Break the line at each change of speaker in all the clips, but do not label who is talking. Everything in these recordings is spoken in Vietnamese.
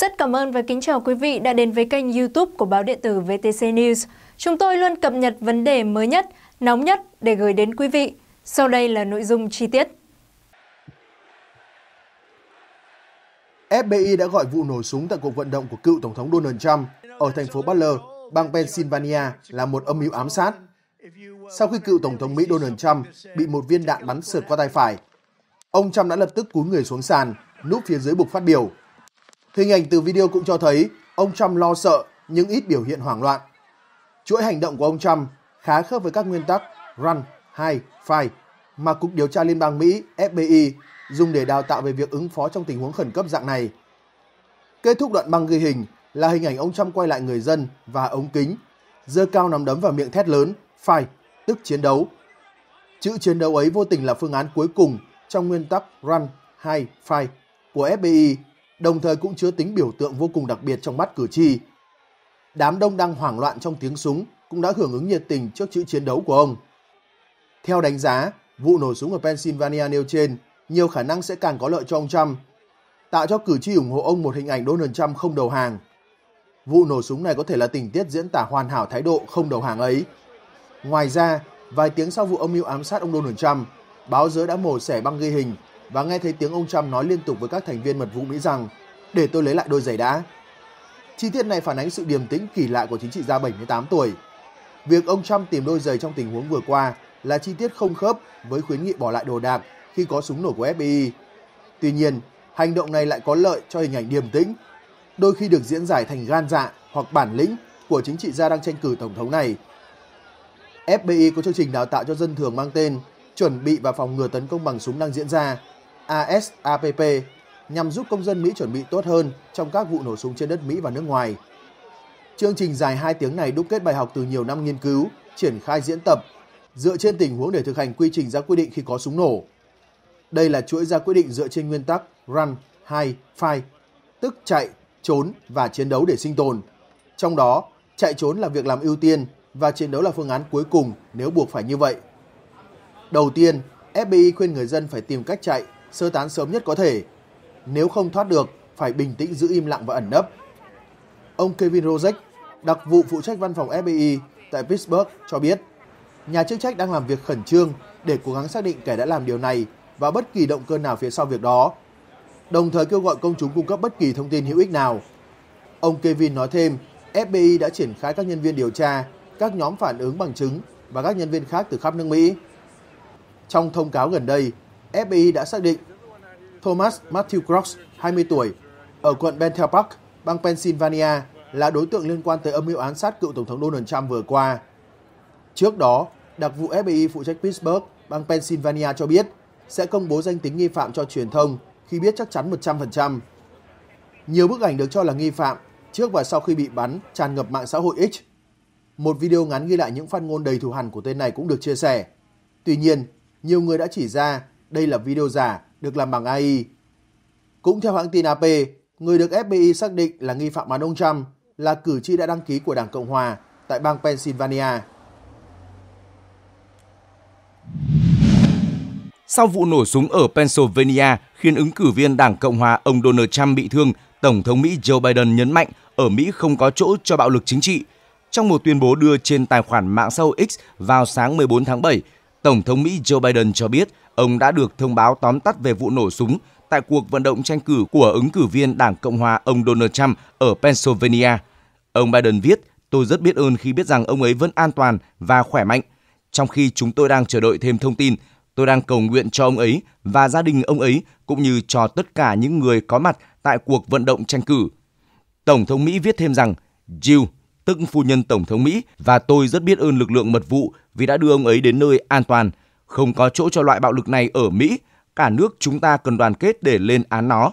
Rất cảm ơn và kính chào quý vị đã đến với kênh youtube của báo điện tử VTC News. Chúng tôi luôn cập nhật vấn đề mới nhất, nóng nhất để gửi đến quý vị. Sau đây là nội dung chi tiết.
FBI đã gọi vụ nổ súng tại cuộc vận động của cựu Tổng thống Donald Trump ở thành phố Butler, bang Pennsylvania là một âm mưu ám sát. Sau khi cựu Tổng thống Mỹ Donald Trump bị một viên đạn bắn sượt qua tay phải, ông Trump đã lập tức cúi người xuống sàn, núp phía dưới bục phát biểu. Hình ảnh từ video cũng cho thấy ông Trump lo sợ nhưng ít biểu hiện hoảng loạn. Chuỗi hành động của ông Trump khá khớp với các nguyên tắc Run, Hide, Fight mà Cục Điều tra Liên bang Mỹ FBI dùng để đào tạo về việc ứng phó trong tình huống khẩn cấp dạng này. Kết thúc đoạn băng ghi hình là hình ảnh ông Trump quay lại người dân và ống kính, dơ cao nắm đấm vào miệng thét lớn, Fight, tức chiến đấu. Chữ chiến đấu ấy vô tình là phương án cuối cùng trong nguyên tắc Run, Hide, Fight của FBI đồng thời cũng chứa tính biểu tượng vô cùng đặc biệt trong mắt cử tri. Đám đông đang hoảng loạn trong tiếng súng cũng đã hưởng ứng nhiệt tình trước chữ chiến đấu của ông. Theo đánh giá, vụ nổ súng ở Pennsylvania nêu trên nhiều khả năng sẽ càng có lợi cho ông Trump, tạo cho cử tri ủng hộ ông một hình ảnh Donald Trump không đầu hàng. Vụ nổ súng này có thể là tình tiết diễn tả hoàn hảo thái độ không đầu hàng ấy. Ngoài ra, vài tiếng sau vụ âm mưu ám sát ông Donald Trump, báo giới đã mổ xẻ băng ghi hình và nghe thấy tiếng ông Trump nói liên tục với các thành viên mật vụ Mỹ rằng để tôi lấy lại đôi giày đã. Chi tiết này phản ánh sự điềm tĩnh kỳ lạ của chính trị gia 78 tuổi. Việc ông Trump tìm đôi giày trong tình huống vừa qua là chi tiết không khớp với khuyến nghị bỏ lại đồ đạc khi có súng nổ của FBI. Tuy nhiên, hành động này lại có lợi cho hình ảnh điềm tĩnh, đôi khi được diễn giải thành gan dạ hoặc bản lĩnh của chính trị gia đang tranh cử tổng thống này. FBI có chương trình đào tạo cho dân thường mang tên Chuẩn bị và phòng ngừa tấn công bằng súng đang diễn ra ASAPP nhằm giúp công dân Mỹ chuẩn bị tốt hơn trong các vụ nổ súng trên đất Mỹ và nước ngoài. Chương trình dài 2 tiếng này đúc kết bài học từ nhiều năm nghiên cứu, triển khai diễn tập, dựa trên tình huống để thực hành quy trình ra quyết định khi có súng nổ. Đây là chuỗi ra quyết định dựa trên nguyên tắc Run, Hide, Fight, tức chạy, trốn và chiến đấu để sinh tồn. Trong đó, chạy trốn là việc làm ưu tiên và chiến đấu là phương án cuối cùng nếu buộc phải như vậy. Đầu tiên, FBI khuyên người dân phải tìm cách chạy sơ tán sớm nhất có thể. Nếu không thoát được, phải bình tĩnh giữ im lặng và ẩn nấp. Ông Kevin Rozek, đặc vụ phụ trách văn phòng FBI tại Pittsburgh cho biết, nhà chức trách đang làm việc khẩn trương để cố gắng xác định kẻ đã làm điều này và bất kỳ động cơ nào phía sau việc đó, đồng thời kêu gọi công chúng cung cấp bất kỳ thông tin hữu ích nào. Ông Kevin nói thêm, FBI đã triển khai các nhân viên điều tra, các nhóm phản ứng bằng chứng và các nhân viên khác từ khắp nước Mỹ. Trong thông cáo gần đây, FBI đã xác định Thomas Matthew Cross, 20 tuổi, ở quận Bethel Park, bang Pennsylvania là đối tượng liên quan tới âm mưu án sát cựu Tổng thống Donald Trump vừa qua. Trước đó, đặc vụ FBI phụ trách Pittsburgh, bang Pennsylvania cho biết sẽ công bố danh tính nghi phạm cho truyền thông khi biết chắc chắn 100%. Nhiều bức ảnh được cho là nghi phạm trước và sau khi bị bắn tràn ngập mạng xã hội X. Một video ngắn ghi lại những phát ngôn đầy thù hằn của tên này cũng được chia sẻ. Tuy nhiên, nhiều người đã chỉ ra đây là video giả được làm bằng AI. Cũng theo hãng tin AP, người được FBI xác định là nghi phạm án ông Trump là cử tri đã đăng ký của Đảng Cộng Hòa tại bang Pennsylvania.
Sau vụ nổ súng ở Pennsylvania khiến ứng cử viên Đảng Cộng Hòa ông Donald Trump bị thương, Tổng thống Mỹ Joe Biden nhấn mạnh ở Mỹ không có chỗ cho bạo lực chính trị. Trong một tuyên bố đưa trên tài khoản mạng xã hội X vào sáng 14 tháng 7, Tổng thống Mỹ Joe Biden cho biết Ông đã được thông báo tóm tắt về vụ nổ súng tại cuộc vận động tranh cử của ứng cử viên Đảng Cộng hòa ông Donald Trump ở Pennsylvania. Ông Biden viết, tôi rất biết ơn khi biết rằng ông ấy vẫn an toàn và khỏe mạnh. Trong khi chúng tôi đang chờ đợi thêm thông tin, tôi đang cầu nguyện cho ông ấy và gia đình ông ấy cũng như cho tất cả những người có mặt tại cuộc vận động tranh cử. Tổng thống Mỹ viết thêm rằng, Jill, tức phu nhân Tổng thống Mỹ, và tôi rất biết ơn lực lượng mật vụ vì đã đưa ông ấy đến nơi an toàn – không có chỗ cho loại bạo lực này ở Mỹ, cả nước chúng ta cần đoàn kết để lên án nó.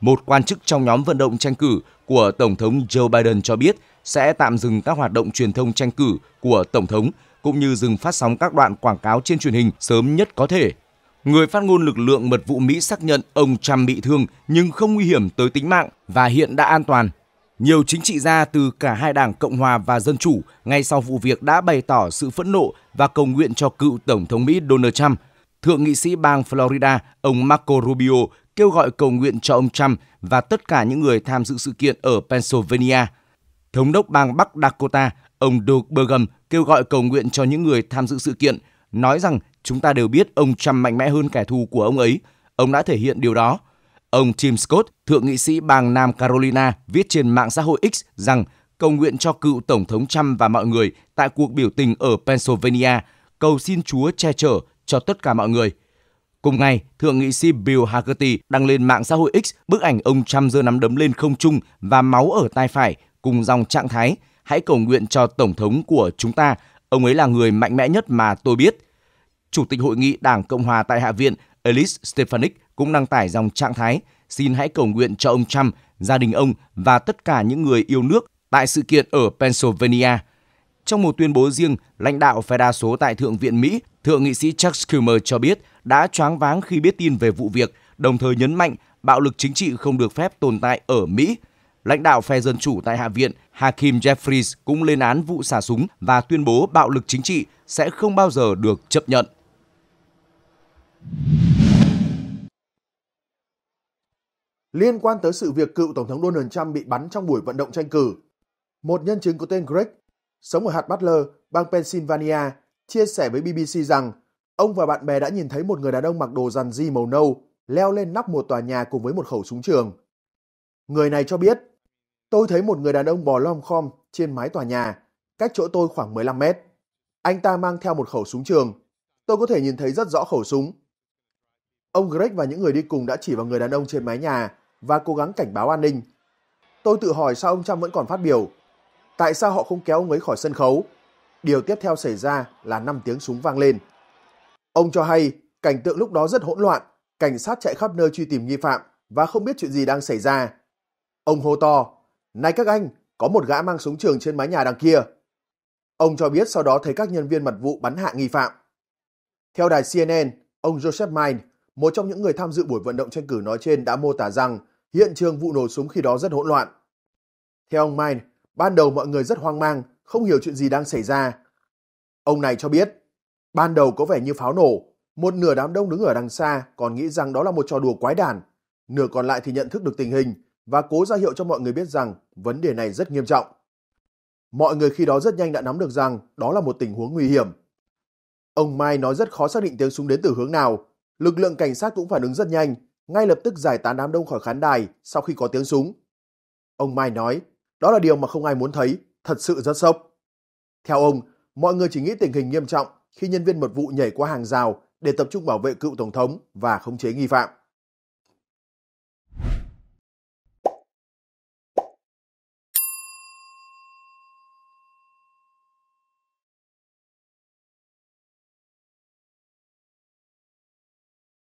Một quan chức trong nhóm vận động tranh cử của Tổng thống Joe Biden cho biết sẽ tạm dừng các hoạt động truyền thông tranh cử của Tổng thống cũng như dừng phát sóng các đoạn quảng cáo trên truyền hình sớm nhất có thể. Người phát ngôn lực lượng mật vụ Mỹ xác nhận ông Trump bị thương nhưng không nguy hiểm tới tính mạng và hiện đã an toàn. Nhiều chính trị gia từ cả hai đảng Cộng hòa và Dân chủ ngay sau vụ việc đã bày tỏ sự phẫn nộ và cầu nguyện cho cựu Tổng thống Mỹ Donald Trump. Thượng nghị sĩ bang Florida, ông Marco Rubio kêu gọi cầu nguyện cho ông Trump và tất cả những người tham dự sự kiện ở Pennsylvania. Thống đốc bang Bắc Dakota, ông Doug Burgum kêu gọi cầu nguyện cho những người tham dự sự kiện, nói rằng chúng ta đều biết ông Trump mạnh mẽ hơn kẻ thù của ông ấy. Ông đã thể hiện điều đó. Ông Tim Scott, thượng nghị sĩ bang Nam Carolina, viết trên mạng xã hội X rằng cầu nguyện cho cựu Tổng thống Trump và mọi người tại cuộc biểu tình ở Pennsylvania, cầu xin Chúa che chở cho tất cả mọi người. Cùng ngày, thượng nghị sĩ Bill Hagerty đăng lên mạng xã hội X bức ảnh ông Trump giơ nắm đấm lên không trung và máu ở tay phải cùng dòng trạng thái hãy cầu nguyện cho Tổng thống của chúng ta, ông ấy là người mạnh mẽ nhất mà tôi biết. Chủ tịch Hội nghị Đảng Cộng hòa tại Hạ viện Elise Stefanik cũng đăng tải dòng trạng thái xin hãy cầu nguyện cho ông Trump, gia đình ông và tất cả những người yêu nước tại sự kiện ở Pennsylvania. Trong một tuyên bố riêng, lãnh đạo phe đa số tại Thượng viện Mỹ, Thượng nghị sĩ Chuck Schumer cho biết đã choáng váng khi biết tin về vụ việc, đồng thời nhấn mạnh bạo lực chính trị không được phép tồn tại ở Mỹ. Lãnh đạo phe Dân Chủ tại Hạ viện Hakim Jeffries cũng lên án vụ xả súng và tuyên bố bạo lực chính trị sẽ không bao giờ được chấp nhận.
liên quan tới sự việc cựu Tổng thống Donald Trump bị bắn trong buổi vận động tranh cử. Một nhân chứng có tên Greg, sống ở hạt Butler, bang Pennsylvania, chia sẻ với BBC rằng ông và bạn bè đã nhìn thấy một người đàn ông mặc đồ rằn di màu nâu leo lên nóc một tòa nhà cùng với một khẩu súng trường. Người này cho biết, tôi thấy một người đàn ông bò lom khom trên mái tòa nhà, cách chỗ tôi khoảng 15 mét. Anh ta mang theo một khẩu súng trường. Tôi có thể nhìn thấy rất rõ khẩu súng. Ông Greg và những người đi cùng đã chỉ vào người đàn ông trên mái nhà và cố gắng cảnh báo an ninh. Tôi tự hỏi sao ông Trump vẫn còn phát biểu. Tại sao họ không kéo ông ấy khỏi sân khấu? Điều tiếp theo xảy ra là 5 tiếng súng vang lên. Ông cho hay cảnh tượng lúc đó rất hỗn loạn, cảnh sát chạy khắp nơi truy tìm nghi phạm và không biết chuyện gì đang xảy ra. Ông hô to, này các anh, có một gã mang súng trường trên mái nhà đằng kia. Ông cho biết sau đó thấy các nhân viên mật vụ bắn hạ nghi phạm. Theo đài CNN, ông Joseph Mine, một trong những người tham dự buổi vận động tranh cử nói trên đã mô tả rằng hiện trường vụ nổ súng khi đó rất hỗn loạn. Theo ông Mine, ban đầu mọi người rất hoang mang, không hiểu chuyện gì đang xảy ra. Ông này cho biết, ban đầu có vẻ như pháo nổ, một nửa đám đông đứng ở đằng xa còn nghĩ rằng đó là một trò đùa quái đản, nửa còn lại thì nhận thức được tình hình và cố ra hiệu cho mọi người biết rằng vấn đề này rất nghiêm trọng. Mọi người khi đó rất nhanh đã nắm được rằng đó là một tình huống nguy hiểm. Ông Mai nói rất khó xác định tiếng súng đến từ hướng nào, lực lượng cảnh sát cũng phản ứng rất nhanh ngay lập tức giải tán đám đông khỏi khán đài sau khi có tiếng súng. Ông Mai nói, đó là điều mà không ai muốn thấy, thật sự rất sốc. Theo ông, mọi người chỉ nghĩ tình hình nghiêm trọng khi nhân viên mật vụ nhảy qua hàng rào để tập trung bảo vệ cựu tổng thống và khống chế nghi
phạm.